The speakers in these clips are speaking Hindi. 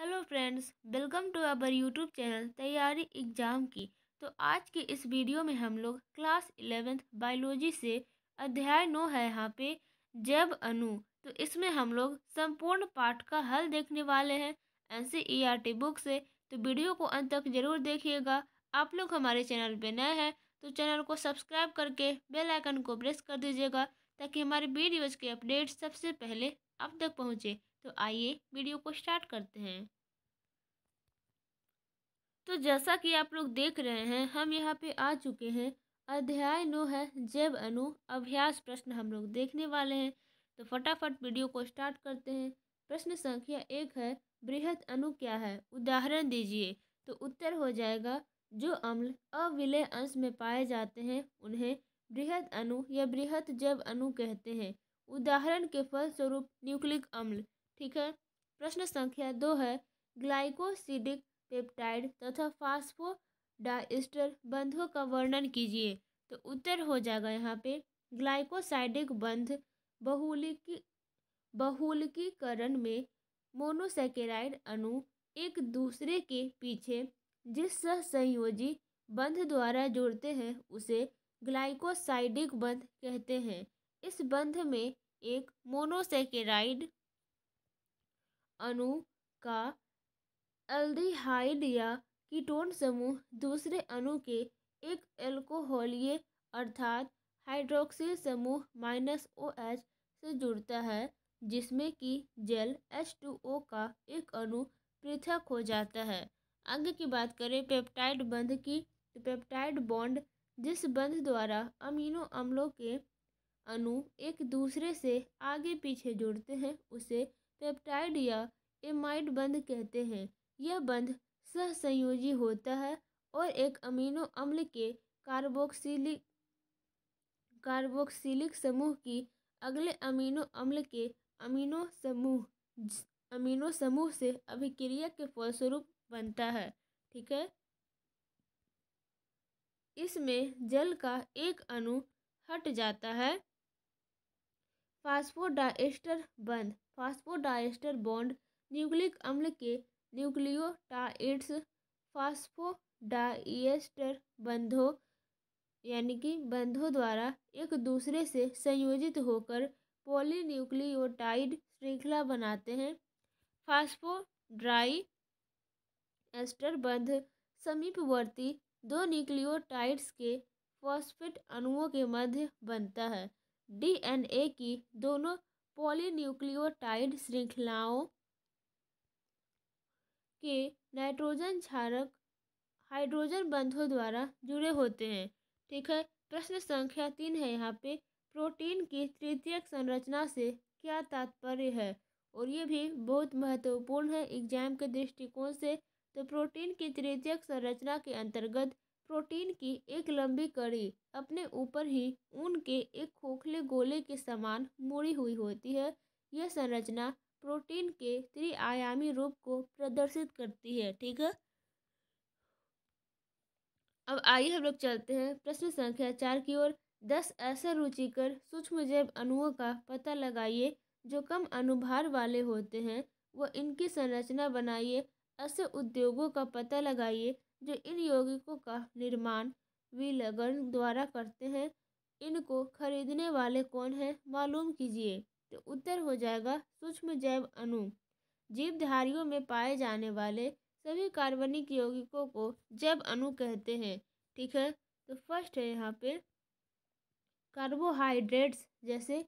hello friends welcome to our YouTube channel तैयारी एग्जाम की तो आज के इस वीडियो में हम लोग क्लास इलेवेंथ बायोलॉजी से अध्याय नौ है यहाँ पे जैव अनु तो इसमें हम लोग संपूर्ण पाठ का हल देखने वाले हैं एन सी ई बुक से तो वीडियो को अंत तक जरूर देखिएगा आप लोग हमारे चैनल पर नए हैं तो चैनल को सब्सक्राइब करके बेल आइकन को प्रेस कर दीजिएगा ताकि हमारे वीडियोज़ के अपडेट सबसे पहले आप तक पहुँचे तो आइए वीडियो को स्टार्ट करते हैं तो जैसा कि आप लोग देख रहे हैं हम यहाँ पे आ चुके हैं अध्याय नो है जैव अनु अभ्यास प्रश्न हम लोग देखने वाले हैं तो फटाफट वीडियो को स्टार्ट करते हैं प्रश्न संख्या एक है बृहद अनु क्या है उदाहरण दीजिए तो उत्तर हो जाएगा जो अम्ल अविलय अंश में पाए जाते हैं उन्हें बृहद अनु या बृहद जैव अनु कहते हैं उदाहरण के फलस्वरूप न्यूक्लिक अम्ल ठीक है प्रश्न संख्या दो है ग्लाइकोसिडिक पेप्टाइड तथा फास्फोडाइस्टर बंधों का वर्णन कीजिए तो उत्तर हो जाएगा यहाँ पे ग्लाइकोसाइडिक बंध बहुलिकी बहुलकीकरण में मोनोसेकेराइड अणु एक दूसरे के पीछे जिस संयोजी बंध द्वारा जुड़ते हैं उसे ग्लाइकोसाइडिक बंध कहते हैं इस बंध में एक मोनोसेकेराइड अणु का एल्डिहाइड या कीटोन समूह दूसरे अणु के एक एल्कोहलीय अर्थात हाइड्रोक्सिल समूह माइनस ओ एच से जुड़ता है जिसमें कि जल एच टू ओ का एक अणु पृथक हो जाता है आगे की बात करें पेप्टाइड बंध की तो पेप्टाइड बॉन्ड जिस बंध द्वारा अमीनो अम्लों के अणु एक दूसरे से आगे पीछे जुड़ते हैं उसे पेप्टाइड या एमाइड बंध कहते हैं यह बंध सहसंयोजी होता है और एक अमीनो अम्ल के कार्बोक्सिलिक कार्बोक्सिलिक समूह की अगले अमीनो अम्ल के अमीनो समूह अमीनो समूह से अभिक्रिया के फलस्वरूप बनता है ठीक है इसमें जल का एक अणु हट जाता है फास्फोडाइस्टर बंद फास्फोडाइस्टर बॉन्ड न्यूक्लिक अम्ल के न्यूक्लियोटाइड्स फास्फोडाइस्टर बंधों यानी कि बंधों द्वारा एक दूसरे से संयोजित होकर पॉलीन्यूक्लियोटाइड श्रृंखला बनाते हैं फास्फोड्राई एस्टर बंध समीपवर्ती दो न्यूक्लियोटाइड्स के फॉस्फेट अणुओं के मध्य बनता है डीएनए की दोनों पॉलीन्यूक्लियोटाइड श्रृंखलाओं के नाइट्रोजन क्षारक हाइड्रोजन बंधों द्वारा जुड़े होते हैं ठीक है प्रश्न संख्या तीन है यहाँ पे प्रोटीन की तृतीयक संरचना से क्या तात्पर्य है और ये भी बहुत महत्वपूर्ण है एग्जाम के दृष्टिकोण से तो प्रोटीन की तृतीयक संरचना के अंतर्गत प्रोटीन की एक लंबी कड़ी अपने ऊपर ही ऊन के एक खोखले गोले के समान मुड़ी हुई होती है यह संरचना प्रोटीन के त्रिआयामी रूप को प्रदर्शित करती है ठीक है अब आइए हम लोग चलते हैं प्रश्न संख्या चार की ओर दस ऐसे रुचिकर सूक्ष्म जैव अणुओं का पता लगाइए जो कम अनुभार वाले होते हैं वो इनकी संरचना बनाइए ऐसे उद्योगों का पता लगाइए जो इन यौगिकों का निर्माण विलगन लगन द्वारा करते हैं इनको खरीदने वाले कौन हैं मालूम कीजिए तो उत्तर हो जाएगा सूक्ष्म जैव अणु जीवधारियों में पाए जाने वाले सभी कार्बनिक यौगिकों को जैव अणु कहते हैं ठीक है तो फर्स्ट है यहाँ पे कार्बोहाइड्रेट्स जैसे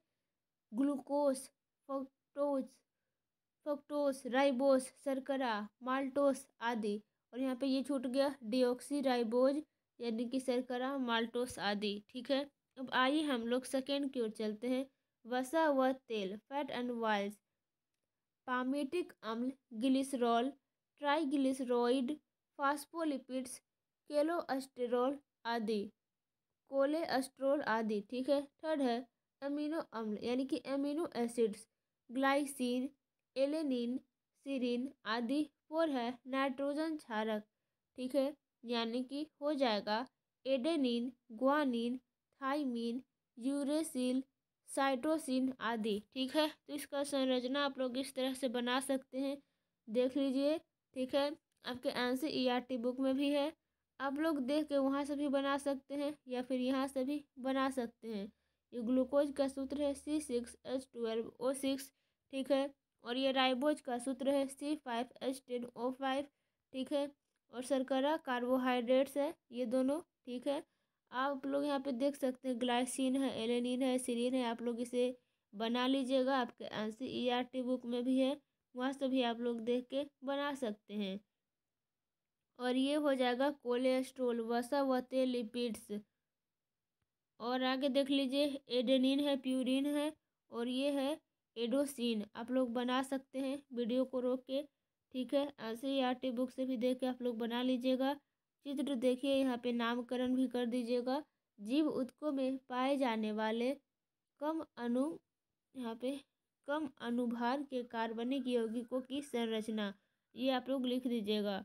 ग्लूकोस फोक्टोज फोक्टोस राइबोस शर्करा माल्टोस आदि और यहाँ पे ये छूट गया डिओक्सी राइबोज यानी कि सरकरा माल्टोस आदि ठीक है अब आइए हम लोग सेकेंड की ओर चलते हैं वसा व तेल फैट एंड वाइल्स पामेटिक अम्ल ग्लिसरॉल ट्राइग्लिसरॉइड फास्फोलिपिड्स केलोस्टेरॉल आदि कोलेस्ट्रोल आदि ठीक है थर्ड है अमीनो अम्ल यानी कि amino acids glycine alanine serine आदि फोर है नाइट्रोजन क्षारक ठीक है यानी कि हो जाएगा adenine guanine thymine uracil cytosine आदि ठीक है तो इसका संरचना आप लोग इस तरह से बना सकते हैं देख लीजिए ठीक है आपके आंसर टी e बुक में भी है आप लोग देख के वहाँ से भी बना सकते हैं या फिर यहाँ से भी बना सकते हैं ये ग्लूकोज का सूत्र है C six H twelve O six ठीक है और ये राइबोज का सूत्र है C five H ten O five ठीक है और शर्करा कार्बोहाइड्रेट्स है ये दोनों ठीक है आप लोग यहाँ पे देख सकते हैं ग्लाइसिन है एलेनिन है सीरिन है आप लोग इसे बना लीजिएगा आपके N C E R T book में भी है वहाँ से भी आप लोग देख के बना सकते हैं और ये हो जाएगा कोलेस्ट्रोल वसा वते लिपिड्स और आगे देख लीजिए एडेनिन है प्यूरिन है और ये है एडोसिन आप लोग बना सकते हैं वीडियो को रोक के ठीक है ऐसे ही टी बुक से भी देख के आप लोग बना लीजिएगा चित्र देखिए यहाँ पे नामकरण भी कर दीजिएगा जीव उत्को में पाए जाने वाले कम अनु यहाँ पे कम अनुभार के कार्बनिक यौगिकों की संरचना ये आप लोग लिख दीजिएगा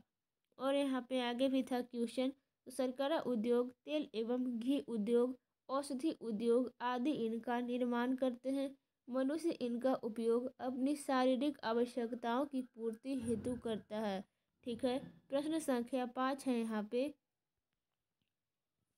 और यहाँ पे आगे भी था क्वेश्चन तो सरकारा उद्योग तेल एवं घी उद्योग औषधि उद्योग आदि इनका निर्माण करते हैं मनुष्य इनका उपयोग अपनी शारीरिक आवश्यकताओं की पूर्ति हेतु करता है ठीक है प्रश्न संख्या पाँच है यहाँ पे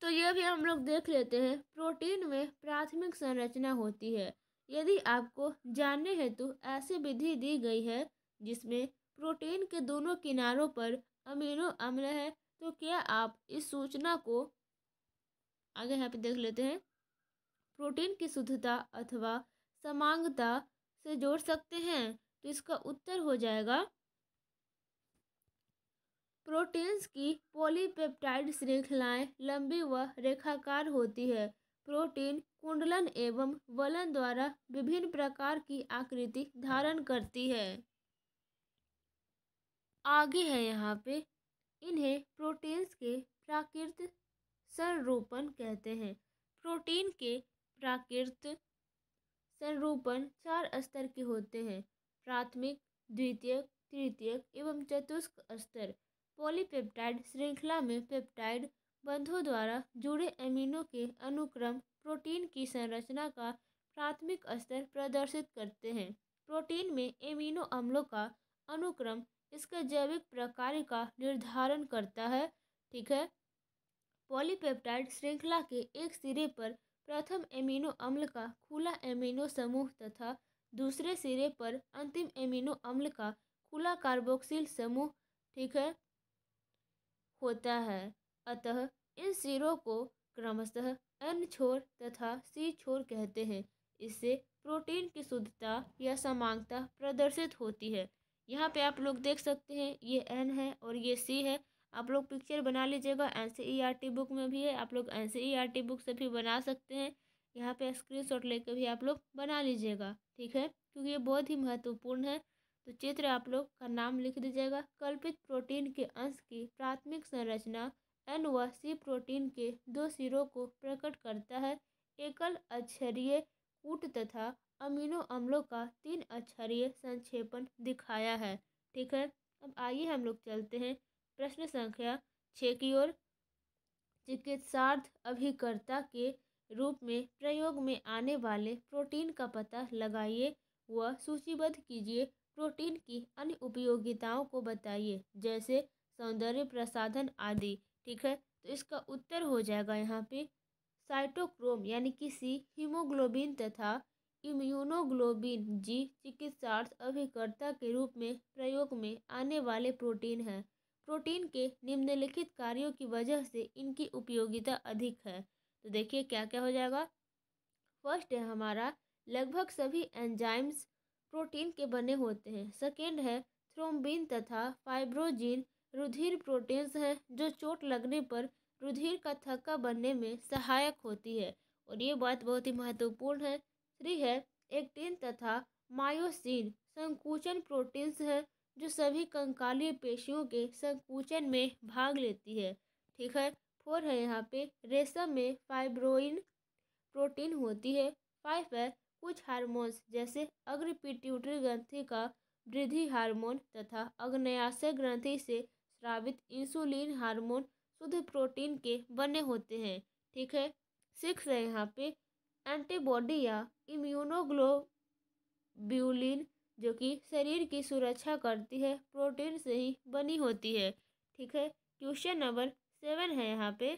तो यह भी हम लोग देख लेते हैं प्रोटीन में प्राथमिक संरचना होती है यदि आपको जानने हेतु ऐसी विधि दी गई है जिसमें प्रोटीन के दोनों किनारों पर अमीनो अम्ल है तो क्या आप इस सूचना को आगे यहाँ पे देख लेते हैं प्रोटीन की शुद्धता अथवा समांगता से जोड़ सकते हैं तो इसका उत्तर हो जाएगा प्रोटीन्स की पॉलीपेप्टाइड श्रृंखलाएं लंबी व रेखाकार होती है प्रोटीन कुंडलन एवं वलन द्वारा विभिन्न प्रकार की आकृति धारण करती है आगे है यहाँ पे इन्हें प्रोटीन्स के प्राकृत संरूपण कहते हैं प्रोटीन के प्राकृत संरूपण चार स्तर के होते हैं प्राथमिक द्वितीयक तृतीयक एवं चतुष्क स्तर पॉलीपेप्टाइड श्रृंखला में पेप्टाइड बंधों द्वारा जुड़े एमिनो के अनुक्रम प्रोटीन की संरचना का प्राथमिक स्तर प्रदर्शित करते हैं प्रोटीन में एमिनो अम्लों का अनुक्रम इसके जैविक प्रकार का निर्धारण करता है ठीक है पॉलीपेप्टाइड श्रृंखला के एक सिरे पर प्रथम एमिनो अम्ल का खुला एमिनो समूह तथा दूसरे सिरे पर अंतिम एमिनो अम्ल का खुला कार्बोक्सिल समूह ठीक है होता है अतः इन सिरों को क्रमशः एन छोर तथा सी छोर कहते हैं इससे प्रोटीन की शुद्धता या समांगता प्रदर्शित होती है यहाँ पे आप लोग देख सकते हैं ये एन है और ये सी है आप लोग पिक्चर बना लीजिएगा एन बुक e में भी है आप लोग एन बुक e से भी बना सकते हैं यहाँ पे स्क्रीनशॉट लेकर भी आप लोग बना लीजिएगा ठीक है क्योंकि ये बहुत ही महत्वपूर्ण है तो चित्र आप लोग का नाम लिख दीजिएगा कल्पित प्रोटीन के अंश की प्राथमिक संरचना एन व सी प्रोटीन के दो सिरों को प्रकट करता है एकल अक्षरीय कूट तथा अमीनो अम्लों का तीन अक्षरीय संक्षेपण दिखाया है ठीक है अब आइए हम लोग चलते हैं प्रश्न संख्या छः की ओर चिकित्सार्थ अभिकर्ता के रूप में प्रयोग में आने वाले प्रोटीन का पता लगाइए व सूचीबद्ध कीजिए प्रोटीन की अन्य उपयोगिताओं को बताइए जैसे सौंदर्य प्रसाधन आदि ठीक है तो इसका उत्तर हो जाएगा यहाँ पे साइटोक्रोम यानी कि सी हीमोग्लोबिन तथा इम्यूनोग्लोबिन जी चिकित्सार्थ अभिकर्ता के रूप में प्रयोग में आने वाले प्रोटीन हैं प्रोटीन के निम्नलिखित कार्यों की वजह से इनकी उपयोगिता अधिक है तो देखिए क्या क्या हो जाएगा फर्स्ट है हमारा लगभग सभी एंजाइम्स प्रोटीन के बने होते हैं सेकेंड है थ्रोम्बिन तथा फाइब्रोजिन रुधिर प्रोटीन्स हैं जो चोट लगने पर रुधिर का थक्का बनने में सहायक होती है और ये बात बहुत ही महत्वपूर्ण है थ्री है एक्टिन तथा मायोसिन संकुचन प्रोटीन्स हैं जो सभी कंकालीय पेशियों के संकुचन में भाग लेती है ठीक है फोर है यहाँ पे रेशम में फाइब्रोइन प्रोटीन होती है फाइव है कुछ हार्मोन्स जैसे अग्र पिट्यूटरी ग्रंथि का वृद्धि हार्मोन तथा अग्नयाशय ग्रंथि से स्रावित इंसुलिन हार्मोन शुद्ध प्रोटीन के बने होते हैं ठीक है सिक्स है यहाँ पे एंटीबॉडी या इम्यूनोग्लोब्यूलिन जो कि शरीर की सुरक्षा करती है प्रोटीन से ही बनी होती है ठीक है क्वेश्चन नंबर सेवन है यहाँ पे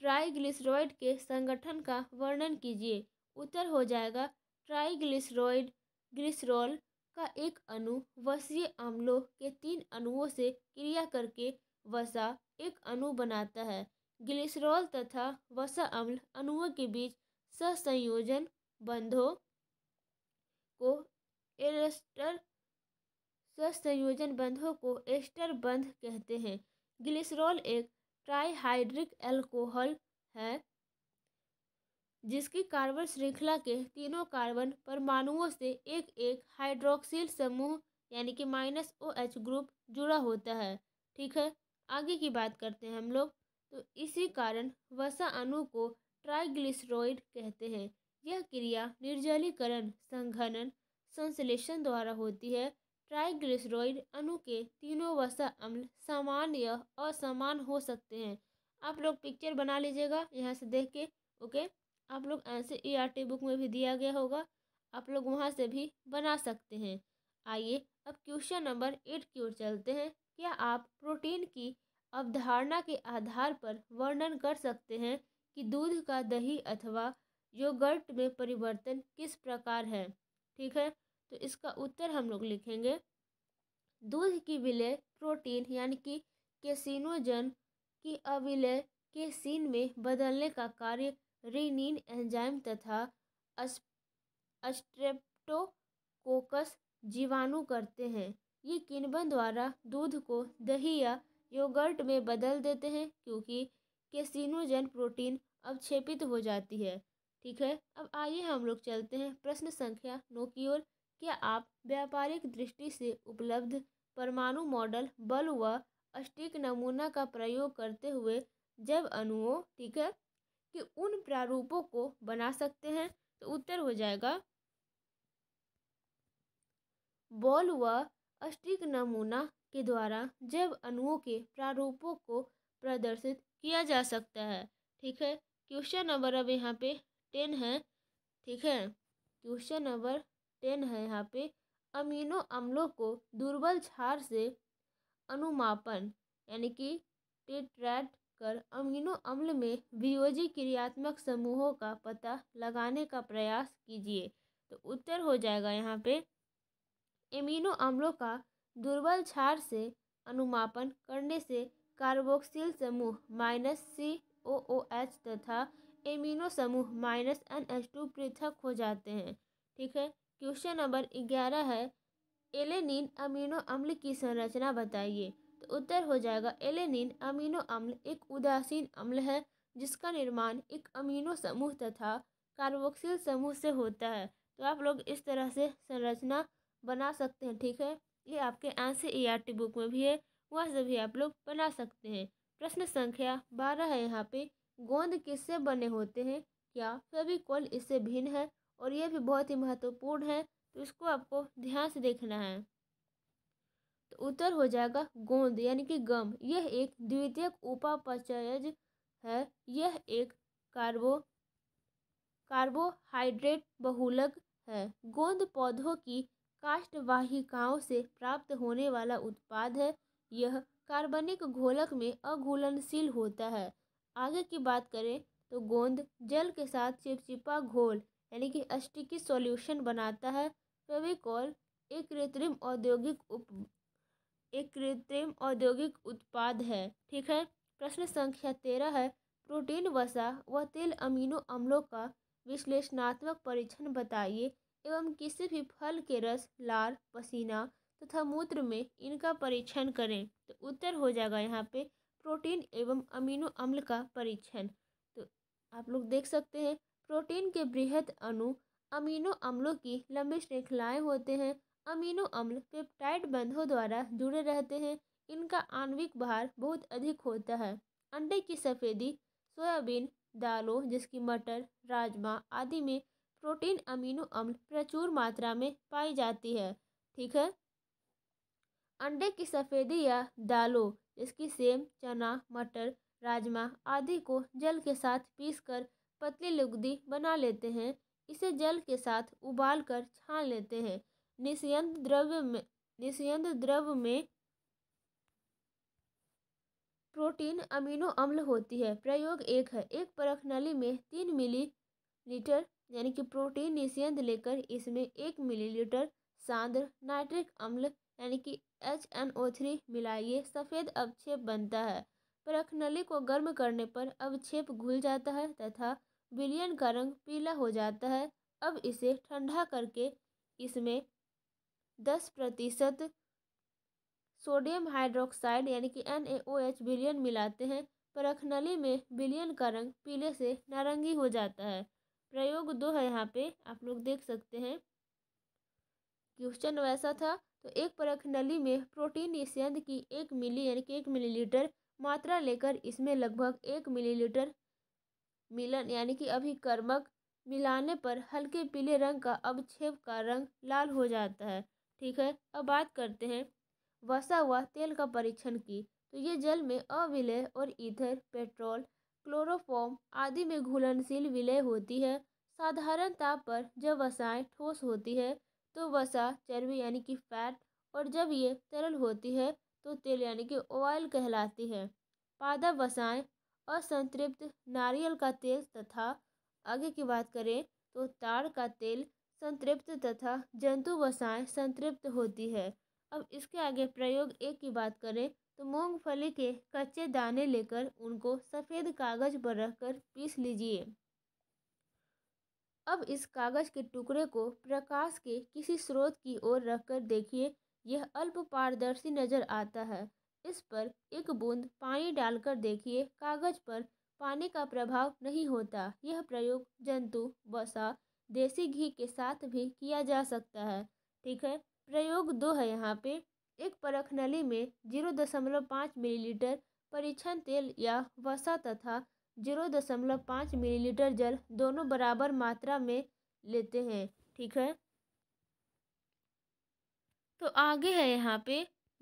ट्राइग्लिसरॉइड के संगठन का वर्णन कीजिए उत्तर हो जाएगा ट्राइग्लिसरॉइड ग्लिसरॉल का एक अणु वसीय अम्लों के तीन अणुओं से क्रिया करके वसा एक अणु बनाता है ग्लिसरॉल तथा वसा अम्ल अणुओं के बीच सहसंयोजन बंधों को एस्टर संयोजन बंधों को एस्टर बंध कहते हैं ग्लिसरॉल एक ट्राईहाइड्रिक एल्कोहल है जिसकी कार्बन श्रृंखला के तीनों कार्बन परमाणुओं से एक एक हाइड्रोक्सिल समूह यानी कि माइनस ओ एच ग्रुप जुड़ा होता है ठीक है आगे की बात करते हैं हम लोग तो इसी कारण वसा अणु को ट्राइग्लिसरॉइड कहते हैं यह क्रिया निर्जलीकरण संघनन संश्लेषण द्वारा होती है ट्राइग्लिसरॉइड अणु के तीनों वसा अम्ल समान या असमान हो सकते हैं आप लोग पिक्चर बना लीजिएगा यहाँ से देख के ओके आप लोग ऐसे ई आर टी बुक में भी दिया गया होगा आप लोग वहाँ से भी बना सकते हैं आइए अब क्वेश्चन नंबर एट की ओर चलते हैं क्या आप प्रोटीन की अवधारणा के आधार पर वर्णन कर सकते हैं कि दूध का दही अथवा योगर्ट में परिवर्तन किस प्रकार है ठीक है तो इसका उत्तर हम लोग लिखेंगे दूध की विलय प्रोटीन यानी कि केसिनोजन की अविलय के सीन में बदलने का कार्य रिनिन एंजाइम तथा अस्ट्रेप्टोकोकस जीवाणु करते हैं ये किनबन द्वारा दूध को दही या योगर्ट में बदल देते हैं क्योंकि केसिनोजन प्रोटीन अवक्षेपित हो जाती है ठीक है अब आइए हम लोग चलते हैं प्रश्न संख्या नौ की ओर क्या आप व्यापारिक दृष्टि से उपलब्ध परमाणु मॉडल बल व अष्टिक नमूना का प्रयोग करते हुए जब अणुओं ठीक है कि उन प्रारूपों को बना सकते हैं तो उत्तर हो जाएगा बॉल व अष्टिक नमूना के द्वारा जब अणुओं के प्रारूपों को प्रदर्शित किया जा सकता है ठीक है क्वेश्चन नंबर अब यहाँ पे टेन है ठीक है क्वेश्चन नंबर टेन है यहाँ पे अमीनो अम्लों को दुर्बल क्षार से अनुमापन यानी कि टेट्रैट कर अमीनो अम्ल में वियोजी क्रियात्मक समूहों का पता लगाने का प्रयास कीजिए तो उत्तर हो जाएगा यहाँ पे अमीनो अम्लों का दुर्बल क्षार से अनुमापन करने से कार्बोक्सिल समूह minus C O O H तथा एमिनो समूह माइनस एन एच टू पृथक हो जाते हैं ठीक है क्वेश्चन नंबर ग्यारह है एलेनिन अमीनो अम्ल की संरचना बताइए तो उत्तर हो जाएगा एलेनिन अमीनो अम्ल एक उदासीन अम्ल है जिसका निर्माण एक अमीनो समूह तथा कार्बोक्सिल समूह से होता है तो आप लोग इस तरह से संरचना बना सकते हैं ठीक है ये आपके आर टी बुक में भी है वहाँ से भी आप लोग बना सकते हैं प्रश्न संख्या बारह है यहाँ पे गोंद किससे बने होते हैं क्या फेविकॉल इससे भिन्न है और यह भी बहुत ही महत्वपूर्ण है तो इसको आपको ध्यान से देखना है तो उत्तर हो जाएगा गोंद यानी कि गम यह एक द्वितीयक उपापचयज है यह एक कार्बो कार्बोहाइड्रेट बहुलक है गोंद पौधों की काष्ठवाहिकाओं से प्राप्त होने वाला उत्पाद है यह कार्बनिक घोलक में अघुलनशील होता है आगे की बात करें तो गोंद जल के साथ चिपचिपा घोल यानी कि अस्टिकी सॉल्यूशन बनाता है फेविकॉल एक कृत्रिम औद्योगिक उप एक कृत्रिम औद्योगिक उत्पाद है ठीक है प्रश्न संख्या तेरह है प्रोटीन वसा व तेल अमीनो अम्लों का विश्लेषणात्मक परीक्षण बताइए एवं किसी भी फल के रस लार पसीना तथा मूत्र में इनका परीक्षण करें तो उत्तर हो जाएगा यहाँ पे प्रोटीन एवं अमीनो अम्ल का परीक्षण तो आप लोग देख सकते हैं प्रोटीन के बृहद अणु अमीनो अम्लों की लंबी श्रृंखलाएँ होते हैं अमीनो अम्ल पेप्टाइड बंधों द्वारा जुड़े रहते हैं इनका आणविक भार बहुत अधिक होता है अंडे की सफ़ेदी सोयाबीन दालों जिसकी मटर राजमा आदि में प्रोटीन अमीनो अम्ल प्रचुर मात्रा में पाई जाती है ठीक है अंडे की सफ़ेदी या दालों इसकी सेम चना मटर राजमा आदि को जल के साथ पीसकर पतली लुगदी बना लेते हैं इसे जल के साथ उबाल कर छान लेते हैं निस्यंत द्रव्य में निस्यंत द्रव्य में प्रोटीन अमीनो अम्ल होती है प्रयोग एक है एक परख नली में तीन मिली लीटर यानी कि प्रोटीन निस्यंत लेकर इसमें एक मिलीलीटर सांद्र नाइट्रिक अम्ल यानी कि एच एन ओ थ्री मिलाइए सफ़ेद अवक्षेप बनता है परख नली को गर्म करने पर अवक्षेप घुल जाता है तथा विलियन का रंग पीला हो जाता है अब इसे ठंडा करके इसमें दस प्रतिशत सोडियम हाइड्रोक्साइड यानी कि एन ए ओ एच विलियन मिलाते हैं नली में विलियन का रंग पीले से नारंगी हो जाता है प्रयोग दो है यहाँ पे आप लोग देख सकते हैं क्वेश्चन वैसा था तो एक परख नली में प्रोटीन निस्यंद की एक मिली यानी कि एक मिलीलीटर मात्रा लेकर इसमें लगभग एक मिलीलीटर मिलन यानी कि अभिकर्मक मिलाने पर हल्के पीले रंग का अवक्षेप का रंग लाल हो जाता है ठीक है अब बात करते हैं वसा हुआ तेल का परीक्षण की तो ये जल में अविलय और ईथर पेट्रोल क्लोरोफॉर्म आदि में घुलनशील विलय होती है साधारण ताप पर जब वसाएँ ठोस होती है तो वसा चर्बी यानी कि फैट और जब ये तरल होती है तो तेल यानी कि ऑयल कहलाती है पादप वसाएँ असंतृप्त नारियल का तेल तथा आगे की बात करें तो ताड़ का तेल संतृप्त तथा जंतु वसाएँ संतृप्त होती है अब इसके आगे प्रयोग एक की बात करें तो मूंगफली के कच्चे दाने लेकर उनको सफ़ेद कागज़ पर रखकर पीस लीजिए अब इस कागज के टुकड़े को प्रकाश के किसी स्रोत की ओर रखकर देखिए यह अल्प पारदर्शी नजर आता है इस पर एक बूंद पानी डालकर देखिए कागज पर पानी का प्रभाव नहीं होता यह प्रयोग जंतु वसा देसी घी के साथ भी किया जा सकता है ठीक है प्रयोग दो है यहाँ पे एक परख नली में जीरो दशमलव पाँच मिलीलीटर परीक्षण तेल या वसा तथा जीरो दशमलव पाँच मिलीलीटर जल दोनों बराबर मात्रा में लेते हैं ठीक है तो आगे है यहाँ पे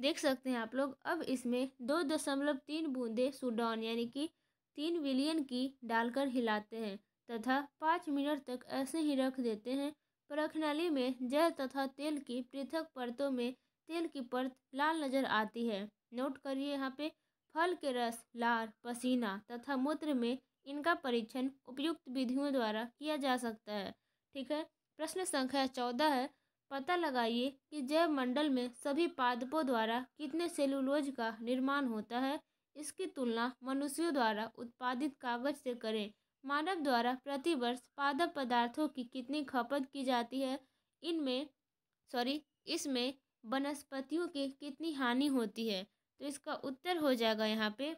देख सकते हैं आप लोग अब इसमें दो दशमलव तीन बूंदे सुडौन यानी कि तीन विलियन की डालकर हिलाते हैं तथा पाँच मिनट तक ऐसे ही रख देते हैं परखनली में जल तथा तेल की पृथक परतों में तेल की परत लाल नज़र आती है नोट करिए यहाँ पे फल के रस लार पसीना तथा मूत्र में इनका परीक्षण उपयुक्त विधियों द्वारा किया जा सकता है ठीक है प्रश्न संख्या चौदह है पता लगाइए कि जैव मंडल में सभी पादपों द्वारा कितने सेलुलोज का निर्माण होता है इसकी तुलना मनुष्यों द्वारा उत्पादित कागज से करें मानव द्वारा प्रतिवर्ष पादप पदार्थों की कितनी खपत की जाती है इनमें सॉरी इसमें वनस्पतियों की कितनी हानि होती है तो इसका उत्तर हो जाएगा यहाँ पे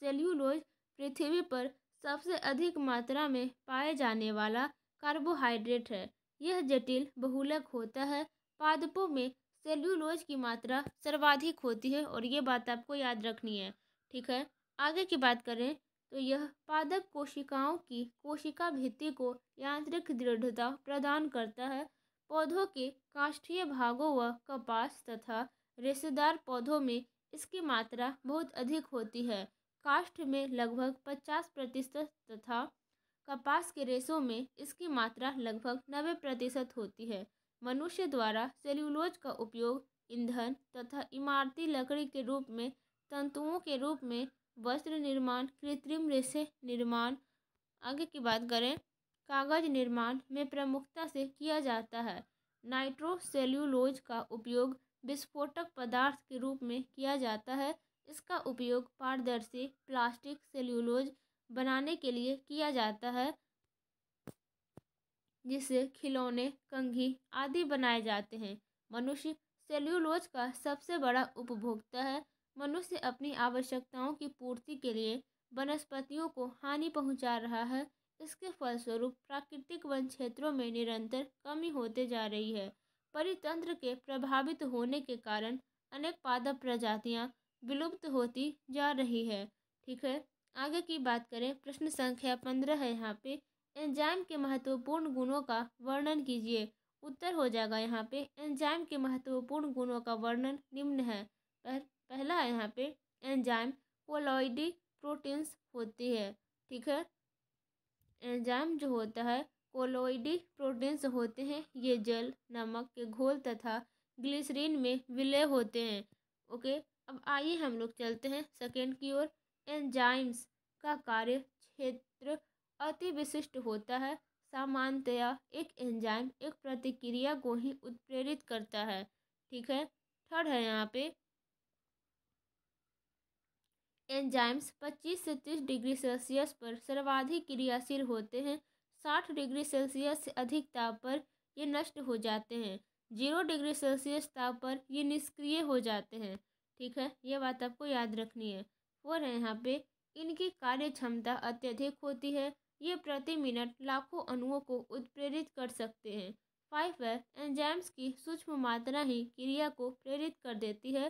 सेल्यूलोज पृथ्वी पर सबसे अधिक मात्रा में पाए जाने वाला कार्बोहाइड्रेट है यह जटिल बहुलक होता है पादपों में सेल्यूलोज की मात्रा सर्वाधिक होती है और ये बात आपको याद रखनी है ठीक है आगे की बात करें तो यह पादप कोशिकाओं की कोशिका भित्ति को यांत्रिक दृढ़ता प्रदान करता है पौधों के काष्ठीय भागों व कपास तथा रेशेदार पौधों में इसकी मात्रा बहुत अधिक होती है काष्ठ में लगभग पचास प्रतिशत तथा कपास के रेशों में इसकी मात्रा लगभग नब्बे प्रतिशत होती है मनुष्य द्वारा सेल्यूलोज का उपयोग ईंधन तथा इमारती लकड़ी के रूप में तंतुओं के रूप में वस्त्र निर्माण कृत्रिम रेशे निर्माण आगे की बात करें कागज निर्माण में प्रमुखता से किया जाता है नाइट्रोसेल्यूलोज का उपयोग विस्फोटक पदार्थ के रूप में किया जाता है इसका उपयोग पारदर्शी प्लास्टिक सेल्यूलोज बनाने के लिए किया जाता है जिससे खिलौने कंघी आदि बनाए जाते हैं मनुष्य सेल्यूलोज का सबसे बड़ा उपभोक्ता है मनुष्य अपनी आवश्यकताओं की पूर्ति के लिए वनस्पतियों को हानि पहुंचा रहा है इसके फलस्वरूप प्राकृतिक वन क्षेत्रों में निरंतर कमी होते जा रही है परितंत्र के प्रभावित होने के कारण अनेक पादप प्रजातियाँ विलुप्त होती जा रही है ठीक है आगे की बात करें प्रश्न संख्या पंद्रह है यहाँ पे एंजाइम के महत्वपूर्ण गुणों का वर्णन कीजिए उत्तर हो जाएगा यहाँ पे एंजाइम के महत्वपूर्ण गुणों का वर्णन निम्न है पह, पहला है यहाँ पे एंजाइम कोलॉइडी प्रोटीन्स होती है ठीक है एंजाइम जो होता है कोलोइडी प्रोटीन्स होते हैं ये जल नमक के घोल तथा ग्लिसरीन में विलय होते हैं ओके अब आइए हम लोग चलते हैं सेकेंड की ओर एंजाइम्स का कार्य क्षेत्र अति विशिष्ट होता है सामान्यतया एक एंजाइम एक प्रतिक्रिया को ही उत्प्रेरित करता है ठीक है थर्ड है यहाँ पे एंजाइम्स 25 से 30 डिग्री सेल्सियस पर सर्वाधिक क्रियाशील होते हैं साठ डिग्री सेल्सियस से अधिक ताप पर ये नष्ट हो जाते हैं जीरो डिग्री सेल्सियस ताप पर ये निष्क्रिय हो जाते हैं ठीक है ये बात आपको याद रखनी है और है यहाँ पे इनकी कार्य क्षमता अत्यधिक होती है ये प्रति मिनट लाखों अणुओं को उत्प्रेरित कर सकते हैं फाइव है एंजाइम्स की सूक्ष्म मात्रा ही क्रिया को प्रेरित कर देती है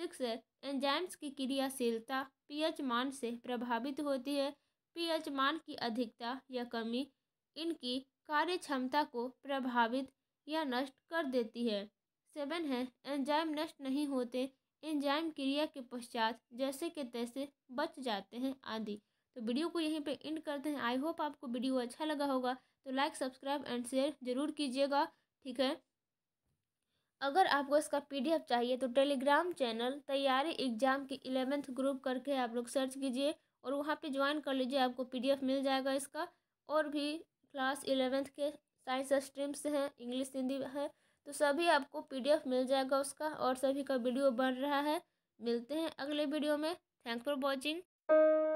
सिक्स है एंजाइम्स की क्रियाशीलता पीएच मान से प्रभावित होती है पीएच मान की अधिकता या कमी इनकी कार्य क्षमता को प्रभावित या नष्ट कर देती है सेवन है एंजाइम नष्ट नहीं होते एंजाइम क्रिया के पश्चात जैसे के तैसे बच जाते हैं आदि तो वीडियो को यहीं पे एंड करते हैं आई होप आपको वीडियो अच्छा लगा होगा तो लाइक सब्सक्राइब एंड शेयर जरूर कीजिएगा ठीक है अगर आपको इसका पीडीएफ चाहिए तो टेलीग्राम चैनल तैयारी एग्जाम के इलेवेंथ ग्रुप करके आप लोग सर्च कीजिए और वहाँ पे ज्वाइन कर लीजिए आपको पीडीएफ मिल जाएगा इसका और भी क्लास इलेवेंथ के साइंस स्ट्रीम से हैं इंग्लिश हिंदी है तो सभी आपको पीडीएफ मिल जाएगा उसका और सभी का वीडियो बन रहा है मिलते हैं अगले वीडियो में थैंक फॉर वॉचिंग